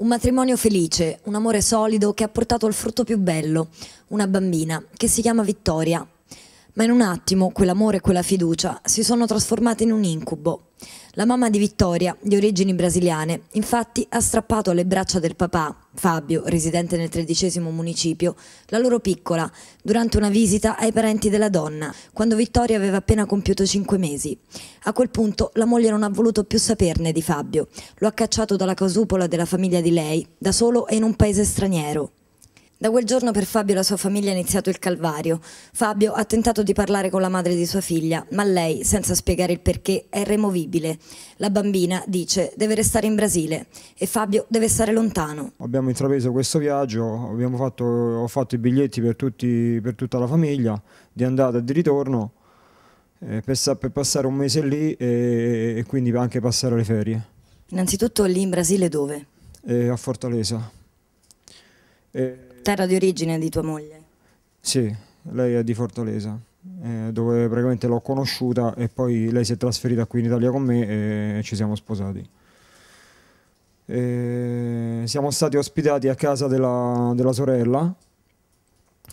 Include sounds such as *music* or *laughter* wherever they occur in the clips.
Un matrimonio felice, un amore solido che ha portato al frutto più bello, una bambina che si chiama Vittoria, ma in un attimo quell'amore e quella fiducia si sono trasformati in un incubo. La mamma di Vittoria, di origini brasiliane, infatti ha strappato alle braccia del papà, Fabio, residente nel tredicesimo municipio, la loro piccola, durante una visita ai parenti della donna, quando Vittoria aveva appena compiuto cinque mesi. A quel punto la moglie non ha voluto più saperne di Fabio, lo ha cacciato dalla casupola della famiglia di lei, da solo e in un paese straniero. Da quel giorno per Fabio e la sua famiglia è iniziato il calvario. Fabio ha tentato di parlare con la madre di sua figlia, ma lei, senza spiegare il perché, è removibile. La bambina, dice, deve restare in Brasile e Fabio deve stare lontano. Abbiamo intrapreso questo viaggio, fatto, ho fatto i biglietti per, tutti, per, tutta la famiglia, di andata e di ritorno, eh, per, per, passare un mese lì e, e, quindi anche passare le ferie. Innanzitutto lì in Brasile dove? Eh, a Fortaleza. Eh, Terra di origine di tua moglie? Sì, lei è di Fortaleza, eh, dove praticamente l'ho conosciuta e poi lei si è trasferita qui in Italia con me e ci siamo sposati. E siamo stati ospitati a casa della, della sorella,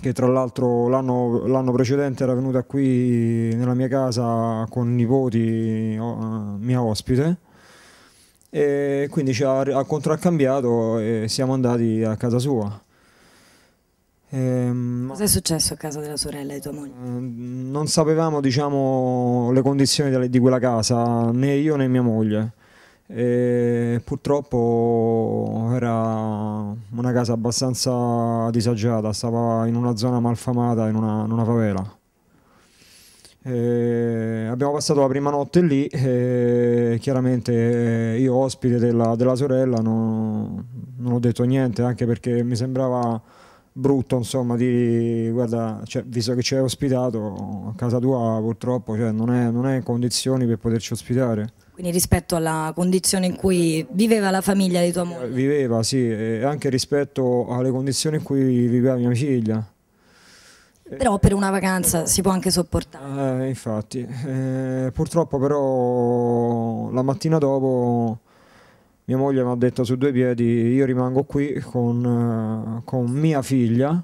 che tra l'altro l'anno, precedente era venuta qui nella mia casa con nipoti, oh, mia ospite, e quindi ci ha, ha contraccambiato e siamo andati a casa sua. Ehm, Cosa è successo a casa della sorella di tua moglie? Ehm, non sapevamo diciamo, le condizioni delle, di quella casa, né io né mia moglie. E purtroppo era una casa abbastanza disagiata, stava in una zona malfamata, in una, in una favela. E abbiamo passato la prima notte lì e chiaramente io ospite della, della sorella non, non ho detto niente anche perché mi sembrava brutto insomma di guarda cioè, visto che ci hai ospitato a casa tua purtroppo cioè, non, è, non è condizioni per poterci ospitare quindi rispetto alla condizione in cui viveva la famiglia di tua moglie eh, viveva sì e anche rispetto alle condizioni in cui viveva mia figlia però per una vacanza si può anche sopportare eh, infatti eh, purtroppo però la mattina dopo mia moglie mi ha detto su due piedi io rimango qui con, eh, con mia figlia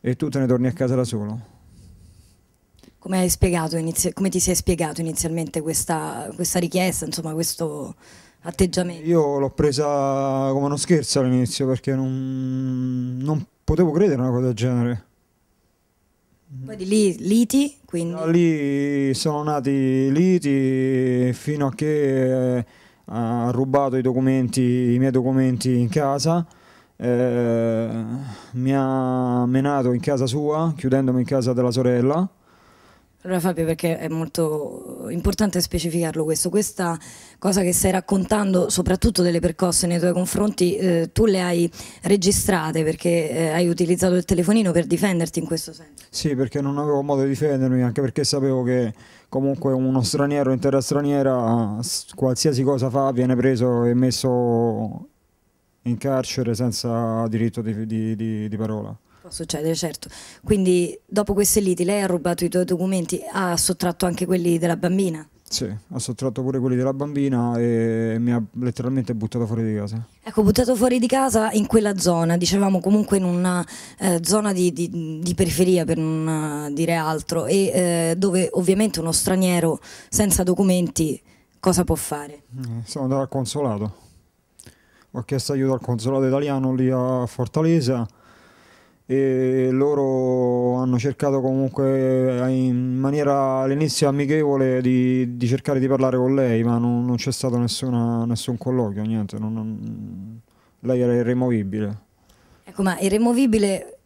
e tu te ne torni a casa da solo. Come, spiegato, come ti sei spiegato inizialmente questa, questa richiesta, insomma questo atteggiamento? Io l'ho presa come uno scherzo all'inizio perché non, non potevo credere a una cosa del genere. Poi di lì liti, quindi? Da lì sono nati liti fino a che eh, ha rubato i documenti, i miei documenti in casa, eh, mi ha menato in casa sua, chiudendomi in casa della sorella. Allora Fabio, perché è molto importante specificarlo questo, questa cosa che stai raccontando, soprattutto delle percosse nei tuoi confronti, eh, tu le hai registrate perché eh, hai utilizzato il telefonino per difenderti in questo senso? Sì, perché non avevo modo di difendermi, anche perché sapevo che comunque uno straniero in terra straniera, qualsiasi cosa fa, viene preso e messo in carcere senza diritto di, di, di, di parola. Può succedere, certo. Quindi dopo queste liti lei ha rubato i tuoi documenti, ha sottratto anche quelli della bambina? Sì, ho sottratto pure quelli della bambina e mi ha letteralmente buttato fuori di casa. Ecco, buttato fuori di casa in quella zona, dicevamo comunque in una eh, zona di, di, di, periferia per non eh, dire altro, e eh, dove ovviamente uno straniero senza documenti cosa può fare? Eh, sono andato al consolato, ho chiesto aiuto al consolato italiano lì a Fortaleza e loro hanno cercato comunque eh, in maniera all'inizio amichevole di, di, cercare di parlare con lei, ma non, non c'è stato nessuna, nessun colloquio, niente, non, non, lei era irremovibile. Ecco, ma irremovibile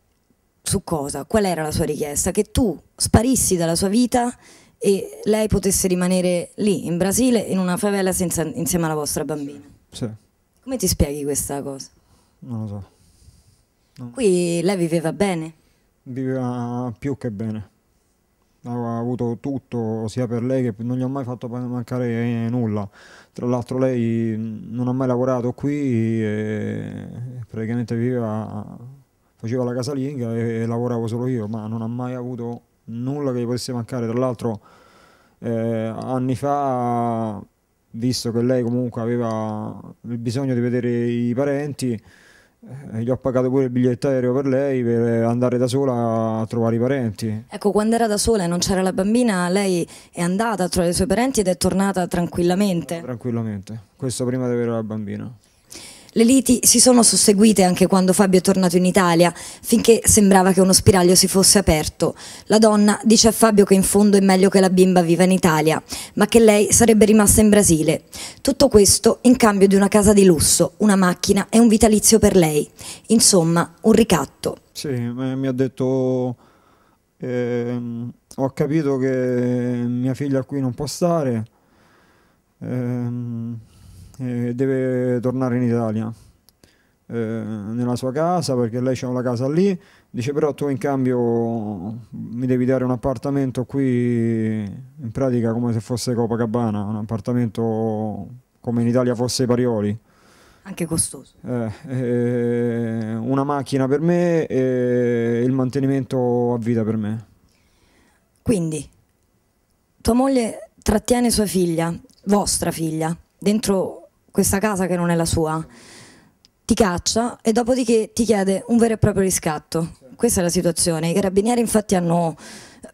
su cosa? Qual era la sua richiesta? Che tu sparissi dalla sua vita e lei potesse rimanere lì, in Brasile, in una favela senza, insieme alla vostra bambina. Sì. Come ti spieghi questa cosa? Non lo so. Qui lei viveva bene? Viveva più che bene. Aveva avuto tutto sia per lei che non gli ho mai fatto mancare nulla. Tra l'altro lei non ha mai lavorato qui e praticamente viveva, faceva la casalinga e lavoravo solo io, ma non ha mai avuto nulla che gli potesse mancare. Tra l'altro eh, anni fa, visto che lei comunque aveva il bisogno di vedere i parenti, eh, gli ho pagato pure il biglietto aereo per lei per andare da sola a trovare i parenti. Ecco, quando era da sola e non c'era la bambina, lei è andata a trovare i suoi parenti ed è tornata tranquillamente. Tranquillamente, questo prima di avere la bambina. Le liti si sono susseguite anche quando Fabio è tornato in Italia, finché sembrava che uno spiraglio si fosse aperto. La donna dice a Fabio che in fondo è meglio che la bimba viva in Italia, ma che lei sarebbe rimasta in Brasile. Tutto questo in cambio di una casa di lusso, una macchina e un vitalizio per lei. Insomma, un ricatto. Sì, mi ha detto... Eh, ho capito che mia figlia qui non può stare. Eh, eh, deve tornare in Italia eh, nella sua casa perché lei ha una casa lì dice però tu in cambio mi devi dare un appartamento qui in pratica come se fosse Copacabana un appartamento come in Italia fosse Parioli anche costoso eh, eh una macchina per me e il mantenimento a vita per me quindi tua moglie trattiene sua figlia vostra figlia dentro questa casa che non è la sua, ti caccia e dopodiché ti chiede un vero e proprio riscatto. Questa è la situazione. I carabinieri infatti hanno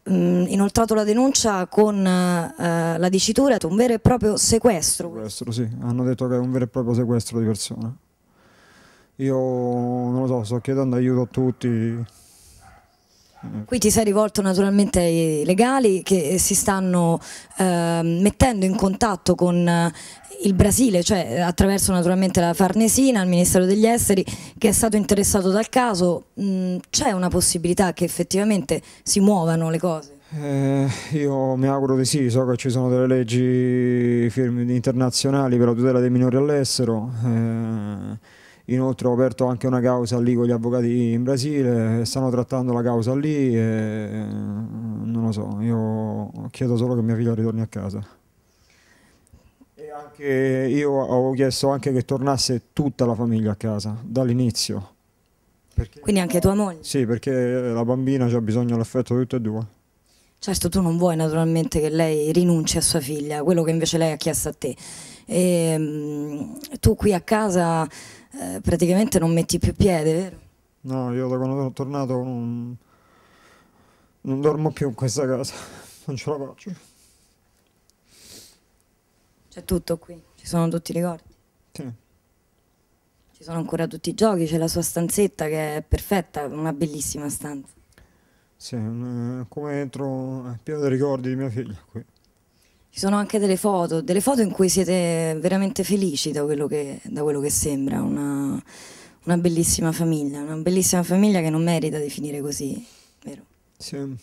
mh, mm, inoltrato la denuncia con uh, la dicitura di un vero e proprio sequestro. Sequestro, sì, hanno detto che è un vero e proprio sequestro di persona. Io non lo so, sto chiedendo aiuto a tutti Qui ti sei rivolto naturalmente ai legali che si stanno eh, mettendo in contatto con eh, il Brasile, cioè eh, attraverso naturalmente la Farnesina, il Ministero degli Esteri che è stato interessato dal caso, mm, c'è una possibilità che effettivamente si muovano le cose? Eh, io mi auguro di sì, so che ci sono delle leggi internazionali per la tutela dei minori all'estero. Eh Inoltre ho aperto anche una causa lì con gli avvocati in Brasile, stanno trattando la causa lì e eh, non lo so, io chiedo solo che mia figlia ritorni a casa. E anche io avevo chiesto anche che tornasse tutta la famiglia a casa, dall'inizio. Perché... Quindi anche tua moglie? Sì, perché la bambina ha bisogno dell'affetto di tutte e due. Certo, tu non vuoi naturalmente che lei rinunci a sua figlia, quello che invece lei ha chiesto a te. E, ehm, tu qui a casa eh, praticamente non metti più piede, vero? No, io da quando sono tornato non, non dormo più in questa casa, *laughs* non ce la faccio. C'è tutto qui, ci sono tutti i ricordi. Sì. Ci sono ancora tutti i giochi, c'è la sua stanzetta che è perfetta, una bellissima stanza. Sì, eh, come entro è eh, pieno di ricordi di mia figlia qui. Ci sono anche delle foto, delle foto in cui siete veramente felici da quello che, da quello che sembra, una, una, bellissima famiglia, una bellissima famiglia che non merita di finire così, vero? Sì.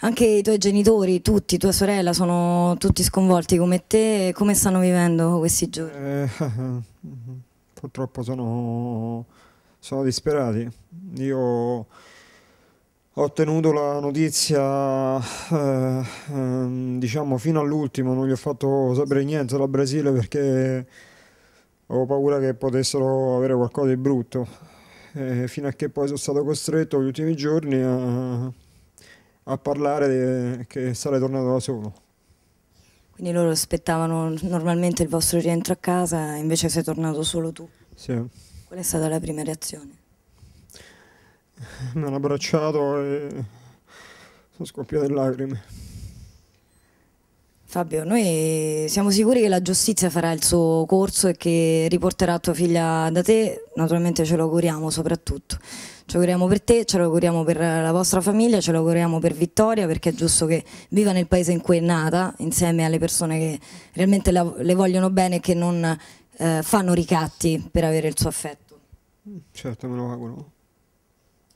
Anche i tuoi genitori, tutti, tua sorella, sono tutti sconvolti come te, come stanno vivendo questi giorni? Eh, *laughs* purtroppo sono, sono disperati. Io ho ottenuto la notizia eh, eh, diciamo fino all'ultimo non gli ho fatto sapere niente dal Brasile perché avevo paura che potessero avere qualcosa di brutto e fino a che poi sono stato costretto gli ultimi giorni a, a parlare che sarei tornato da solo. Quindi loro aspettavano normalmente il vostro rientro a casa, invece sei tornato solo tu. Sì. Qual è stata la prima reazione? Mi hanno abbracciato e sono scoppiato in lacrime. Fabio, noi siamo sicuri che la giustizia farà il suo corso e che riporterà tua figlia da te, naturalmente ce lo auguriamo soprattutto. Ce lo auguriamo per te, ce lo auguriamo per la vostra famiglia, ce lo auguriamo per Vittoria perché è giusto che viva nel paese in cui è nata insieme alle persone che realmente la, le vogliono bene e che non eh, fanno ricatti per avere il suo affetto. Certo, me lo auguro.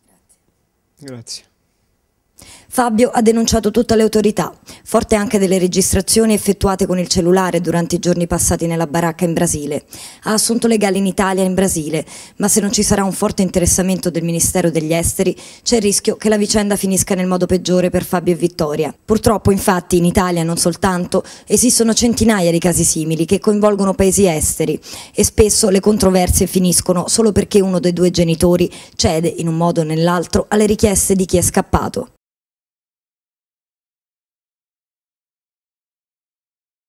Grazie. Grazie. Fabio ha denunciato tutte le autorità, Forte anche delle registrazioni effettuate con il cellulare durante i giorni passati nella baracca in Brasile. Ha assunto legali in Italia e in Brasile, ma se non ci sarà un forte interessamento del Ministero degli Esteri, c'è il rischio che la vicenda finisca nel modo peggiore per Fabio e Vittoria. Purtroppo, infatti, in Italia non soltanto, esistono centinaia di casi simili che coinvolgono paesi esteri e spesso le controversie finiscono solo perché uno dei due genitori cede in un modo o nell'altro alle richieste di chi è scappato.